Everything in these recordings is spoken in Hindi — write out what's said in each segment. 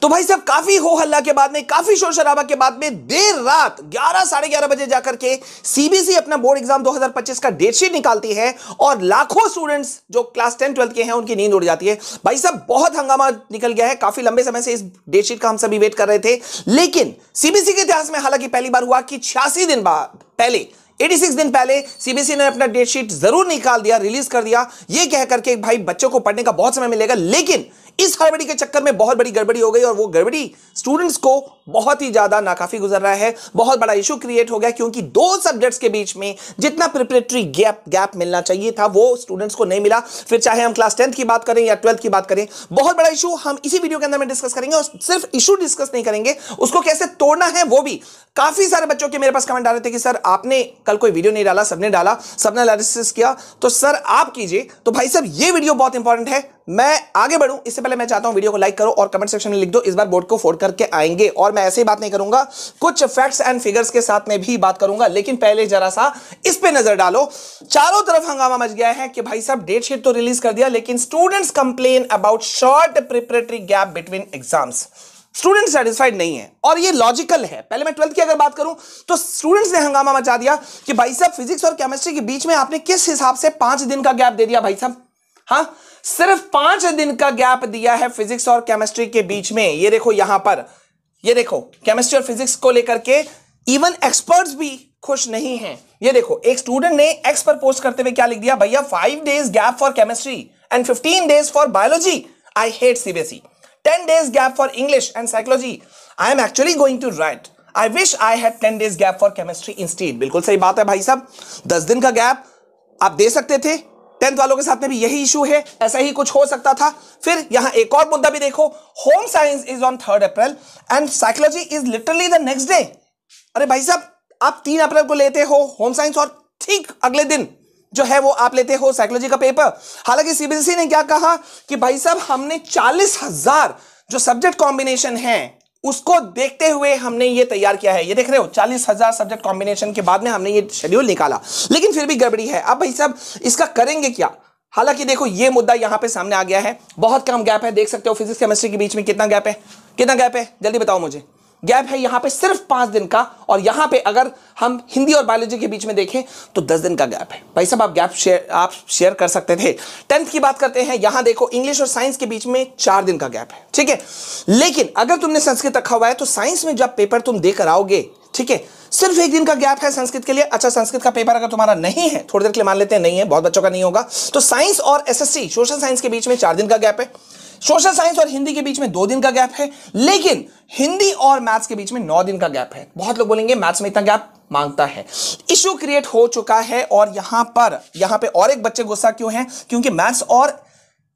तो भाई साहब काफी हो हल्ला के बाद में काफी शोर शराबा के बाद में देर रात ग्यारह साढ़े ग्यारह बजे जाकर के सीबीसी अपना बोर्ड एग्जाम 2025 का डेटशीट निकालती है और लाखों स्टूडेंट्स जो क्लास टेन ट्वेल्थ के हैं उनकी नींद उड़ जाती है भाई साहब बहुत हंगामा निकल गया है काफी लंबे समय से इस डेटशीट का हम सभी वेट कर रहे थे लेकिन सीबीसी के इतिहास में हालांकि पहली बार हुआ कि छियासी दिन बाद पहले 86 दिन पहले सीबीएसई ने अपना डेट शीट जरूर निकाल दिया रिलीज कर दिया यह कह करके भाई बच्चों को पढ़ने का बहुत समय मिलेगा लेकिन इस हड़बड़ी के चक्कर में बहुत बड़ी गड़बड़ी हो गई और वो गड़बड़ी स्टूडेंट्स को बहुत ही ज्यादा नाकाफी गुजर रहा है बहुत बड़ा इशू क्रिएट हो गया क्योंकि दो सब्जेक्ट्स के बीच में जितना प्रिपरेटरी गैप गैप मिलना चाहिए था वो स्टूडेंट्स को नहीं मिला फिर चाहे हम क्लास टेंथ की बात करें या ट्वेल्थ की बात करें बहुत बड़ा इशू हम इसी वीडियो के अंदर में डिस्कस करेंगे और सिर्फ इशू डिस्कस नहीं करेंगे उसको कैसे तोड़ना है वो भी काफी सारे बच्चों के मेरे पास कमेंट आ रहे थे कि सर आपने कल कोई वीडियो नहीं डाला सबने डाला सबने एनालिसिस किया तो सर आप कीजिए तो भाई साहब ये वीडियो बहुत इंपॉर्टेंट है मैं आगे बढ़ूं इससे पहले मैं चाहता हूं वीडियो को लाइक करो और कमेंट सेक्शन में लिख दो इस बार बोर्ड को फोड़ करके आएंगे और मैं ऐसे ही बात नहीं करूंगा कुछ फैक्ट्स एंड फिगर्स के साथ में भी बात करूंगा लेकिन पहले जरा सा इस पे नजर डालो चारों तरफ हंगामा मच गया है कि भाई साहब डेट शीट तो रिलीज कर दिया लेकिन students complain about short preparatory gap between exams student satisfied नहीं है और ये लॉजिकल है पहले मैं ट्वेल्थ की अगर बात करूं तो स्टूडेंट्स ने हंगामा मचा दिया कि भाई साहब फिजिक्स और केमिस्ट्री के बीच में आपने किस हिसाब से पांच दिन का गैप दे दिया भाई साहब हाँ सिर्फ पांच दिन का गैप दिया है फिजिक्स और केमिस्ट्री के बीच में ये देखो यहां पर ये देखो केमिस्ट्री और फिजिक्स को लेकर के इवन एक्सपर्ट्स भी खुश नहीं हैं ये देखो एक स्टूडेंट ने एक्स पर पोस्ट करते हुए क्या लिख दिया भैया five days gap for chemistry and fifteen days for biology I hate CBSE 10 days gap for English and psychology. I am actually going to write. I wish I had 10 days gap for chemistry instead. बिल्कुल सही बात है भाई साहब 10 दिन का गैप आप दे सकते थे टेंथ वालों के साथ में भी यही इशू है ऐसा ही कुछ हो सकता था फिर यहां एक और मुद्दा भी देखो home science is on third April and psychology is literally the next day अरे भाई साहब आप तीन अप्रैल को लेते हो होम साइंस और ठीक अगले दिन जो है वो आप लेते हो साइकोलॉजी का पेपर हालांकि सीबीएसई ने क्या कहा कि भाई साहब हमने चालीस हजार जो सब्जेक्ट कॉम्बिनेशन है उसको देखते हुए हमने ये तैयार किया है ये देख रहे हो चालीस हजार सब्जेक्ट कॉम्बिनेशन के बाद में हमने ये शेड्यूल निकाला लेकिन फिर भी गड़बड़ी है अब भाई साहब इसका करेंगे क्या हालांकि देखो ये मुद्दा यहां पे सामने आ गया है बहुत कम गैप है देख सकते हो फिजिक्स केमिस्ट्री के बीच में कितना गैप है कितना गैप है जल्दी बताओ मुझे गैप है यहां पे सिर्फ पांच दिन का और यहां पे अगर हम हिंदी और बायोलॉजी के बीच में देखें तो दस दिन का गैप है भाई साहब आप गैप शेयर आप शेयर कर सकते थे टेंथ की बात करते हैं यहां देखो इंग्लिश और साइंस के बीच में चार दिन का गैप है ठीक है लेकिन अगर तुमने संस्कृत रखा हुआ है तो साइंस में जब पेपर तुम देकर आओगे ठीक है सिर्फ एक दिन का गैप है संस्कृत के लिए अच्छा संस्कृत का पेपर अगर तुम्हारा नहीं है थोड़ी देर के लिए मान लेते हैं नहीं है बहुत बच्चों का नहीं होगा तो साइंस और एसएससी सोशल साइंस के बीच में चार दिन का गैप है सोशल साइंस और हिंदी के बीच में दो दिन का गैप है लेकिन हिंदी और मैथ्स के बीच में नौ दिन का गैप है बहुत लोग बोलेंगे मैथ्स में इतना गैप मांगता है इशू क्रिएट हो चुका है और यहां पर यहां पे और एक बच्चे गुस्सा क्यों है क्योंकि मैथ्स और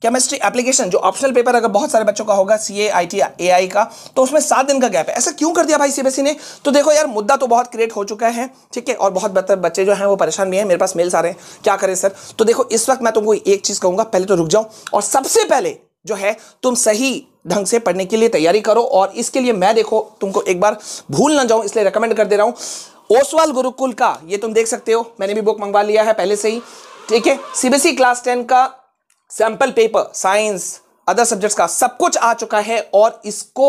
केमिस्ट्री एप्लीकेशन जो ऑप्शनल पेपर अगर बहुत सारे बच्चों का होगा सी ए आई टी ए आई का तो उसमें सात दिन का गैप है ऐसा क्यों कर दिया भाई सीबीएसई e ने तो देखो यार मुद्दा तो बहुत क्रिएट हो चुका है ठीक है और बहुत बेहतर बच्चे जो हैं वो परेशान भी हैं मेरे पास मेल्स आ रहे हैं क्या करें सर तो देखो इस वक्त मैं तुमको एक चीज़ कहूँगा पहले तो रुक जाओ और सबसे पहले जो है तुम सही ढंग से पढ़ने के लिए तैयारी करो और इसके लिए मैं देखो तुमको एक बार भूल ना जाऊं इसलिए रेकमेंड कर दे रहा हूं ओसवाल गुरुकुल का ये तुम देख सकते हो मैंने भी बुक मंगवा लिया है पहले से ही ठीक है सीबीएसई क्लास टेन का sample paper science other subjects का सब कुछ आ चुका है और इसको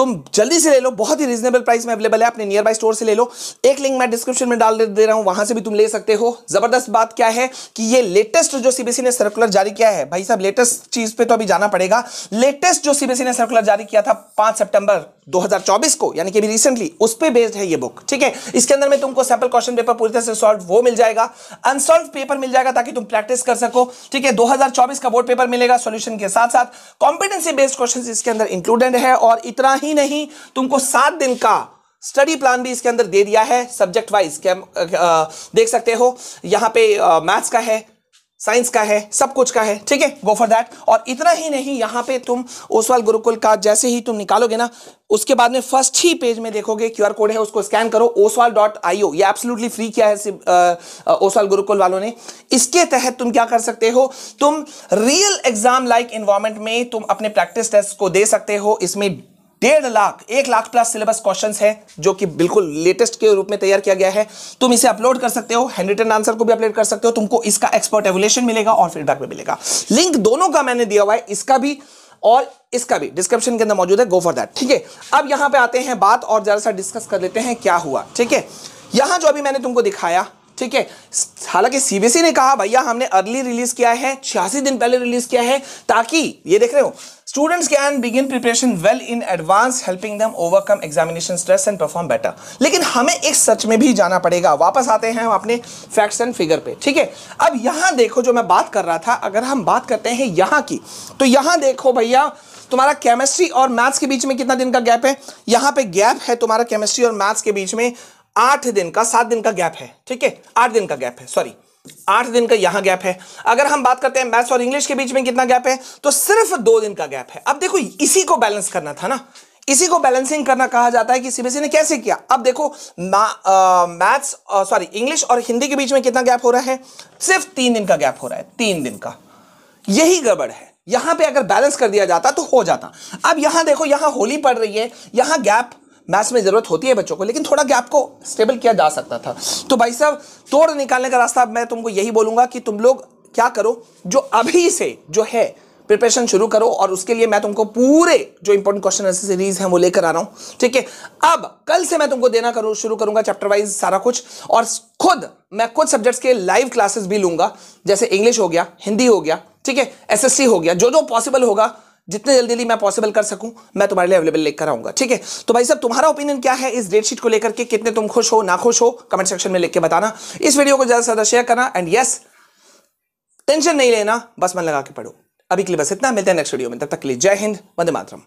तुम जल्दी से ले लो बहुत ही रीजनेबल प्राइस में अवेलेबल है अपने नियर बाय स्टोर से ले लो एक लिंक मैं डिस्क्रिप्शन में डाल दे रहा हूं वहां से भी तुम ले सकते हो जबरदस्त बात क्या है कि ये लेटेस्ट जो सीबीसी ने सर्कुलर जारी किया है भाई साहब लेटेस्ट चीज पे तो अभी जाना पड़ेगा लेटेस्ट जो सीबीसी ने सर्कुलर जारी किया था पांच सेप्टेंबर 2024 को यानी कि रिसेंटली उस पर बेस्ड है ये बुक ठीक है इसके अंदर में तुमको सैंपल क्वेश्चन पेपर पूरी तरह से सॉल्व वो मिल जाएगा अनसॉल्व पेपर मिल जाएगा ताकि तुम प्रैक्टिस कर सको ठीक है 2024 का बोर्ड पेपर मिलेगा सॉल्यूशन के साथ साथ कॉम्पिटेंसी बेस्ड क्वेश्चन इसके अंदर इंक्लूडेड है और इतना ही नहीं तुमको सात दिन का स्टडी प्लान भी इसके अंदर दे दिया है सब्जेक्ट वाइज देख सकते हो यहाँ पे मैथ्स का है साइंस का है सब कुछ का है ठीक है गो फॉर दैट और इतना ही नहीं यहाँ पे तुम ओसवाल गुरुकुल का जैसे ही तुम निकालोगे ना उसके बाद में फर्स्ट ही पेज में देखोगे क्यूआर कोड है उसको स्कैन करो ओसवाल डॉट आईओ ये एब्सोल्युटली फ्री किया है ओसवाल गुरुकुल वालों ने इसके तहत तुम क्या कर सकते हो तुम रियल एग्जाम लाइक इन्वायरमेंट में तुम अपने प्रैक्टिस टेस्ट को दे सकते हो इसमें डेढ़ लाख एक लाख प्लस सिलेबस क्वेश्चंस है जो कि बिल्कुल लेटेस्ट के रूप में तैयार किया गया है तुम इसे अपलोड कर सकते हो हैंड रिटन आंसर को भी अपलोड कर सकते हो तुमको इसका एक्सपर्ट एवोलेशन मिलेगा और फीडबैक भी मिलेगा लिंक दोनों का मैंने दिया हुआ है इसका भी और इसका भी डिस्क्रिप्शन के अंदर मौजूद है गो फॉर दैट ठीक है अब यहां पर आते हैं बात और जरा सा डिस्कस कर लेते हैं क्या हुआ ठीक है यहां जो अभी मैंने तुमको दिखाया ठीक है हालांकि सीबीएसई e ने कहा भैया हमने अर्ली रिलीज किया है छियासी दिन पहले रिलीज किया है ताकि ये देख रहे हो students can begin preparation well in advance helping them overcome examination stress and perform better लेकिन हमें एक सच में भी जाना पड़ेगा वापस आते हैं हम अपने फैक्ट्स एंड फिगर पे ठीक है अब यहां देखो जो मैं बात कर रहा था अगर हम बात करते हैं यहां की तो यहां देखो भैया तुम्हारा केमिस्ट्री और मैथ्स के बीच में कितना दिन का गैप है यहां पे गैप है तुम्हारा केमिस्ट्री और मैथ्स के बीच में आठ दिन का सात दिन का गैप है ठीक है आठ दिन का गैप है सॉरी आठ दिन का यहां गैप है अगर हम बात करते हैं मैथ्स और इंग्लिश के बीच में कितना गैप है तो सिर्फ दो दिन का गैप है अब देखो इसी को बैलेंस करना था ना इसी को बैलेंसिंग करना कहा जाता है कि सीबीएसई ने कैसे किया अब देखो मैथ्स सॉरी इंग्लिश और हिंदी के बीच में कितना गैप हो रहा है सिर्फ तीन दिन का गैप हो रहा है तीन दिन का यही गड़बड़ है यहां पे अगर बैलेंस कर दिया जाता तो हो जाता अब यहां देखो यहां होली पड़ रही है यहां गैप मैथ्स में ज़रूरत होती है बच्चों को लेकिन थोड़ा गैप को स्टेबल किया जा सकता था तो भाई साहब तोड़ निकालने का रास्ता मैं तुमको यही बोलूंगा कि तुम लोग क्या करो जो अभी से जो है प्रिपरेशन शुरू करो और उसके लिए मैं तुमको पूरे जो इंपॉर्टेंट क्वेश्चन सीरीज है वो लेकर आ रहा हूं ठीक है अब कल से मैं तुमको देना करूं शुरू करूंगा चैप्टर वाइज सारा कुछ और खुद मैं कुछ सब्जेक्ट्स के लाइव क्लासेस भी लूंगा जैसे इंग्लिश हो गया हिंदी हो गया ठीक है एसएससी हो गया जो जो पॉसिबल होगा जितने जल्दी जल्दी मैं पॉसिबल कर सकूं मैं तुम्हारे लिए अवेलेबल लेकर आऊंगा ठीक है तो भाई साहब तुम्हारा ओपिनियन क्या है इस डेटशीट को लेकर के कितने तुम खुश हो ना खुश हो कमेंट सेक्शन में लिख के बताना इस वीडियो को ज़्यादा से ज़्यादा शेयर करना एंड यस टेंशन नहीं लेना बस मन लगा के पढ़ो अभी के लिए बस इतना मिलते हैं नेक्स्ट वीडियो में तब तक के लिए जय हिंद वंदे मातरम